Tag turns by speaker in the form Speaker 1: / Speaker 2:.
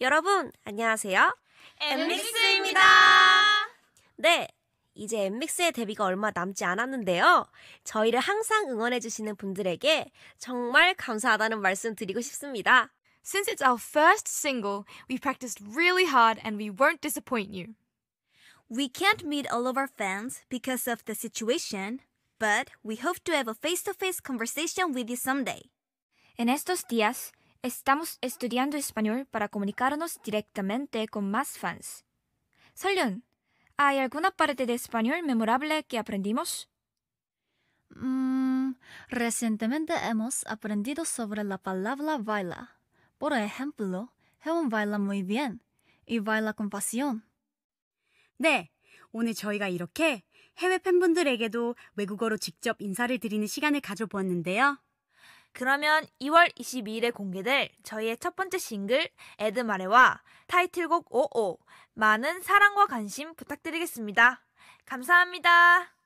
Speaker 1: 여러분, 안녕하세요. 엠믹스입니다. 네. 이제 엠믹스의 데뷔가 얼마 남지 않았는데요. 저희를 항상 응원해주시는 분들에게 정말 감사하다는 말씀 드리고 싶습니다. Since it's our first single, we practiced really hard and we won't disappoint you.
Speaker 2: We can't meet all of our fans because of the situation, but we hope to have a face to face conversation with you someday. En estos días, Estamos
Speaker 3: estudiando español para comunicarnos directamente con más fans. ¿hay alguna parte de español memorable que aprendimos? Mm, recientemente hemos aprendido sobre la palabra baila.
Speaker 4: Por ejemplo, Heon baila muy bien y baila con pasión. 네, 오늘 저희가 이렇게 해외 팬분들에게도 외국어로 직접 인사를 드리는 시간을 가져보았는데요.
Speaker 5: 그러면 2월 22일에 공개될 저희의 첫 번째 싱글 에드마레와 타이틀곡 55 많은 사랑과 관심 부탁드리겠습니다. 감사합니다.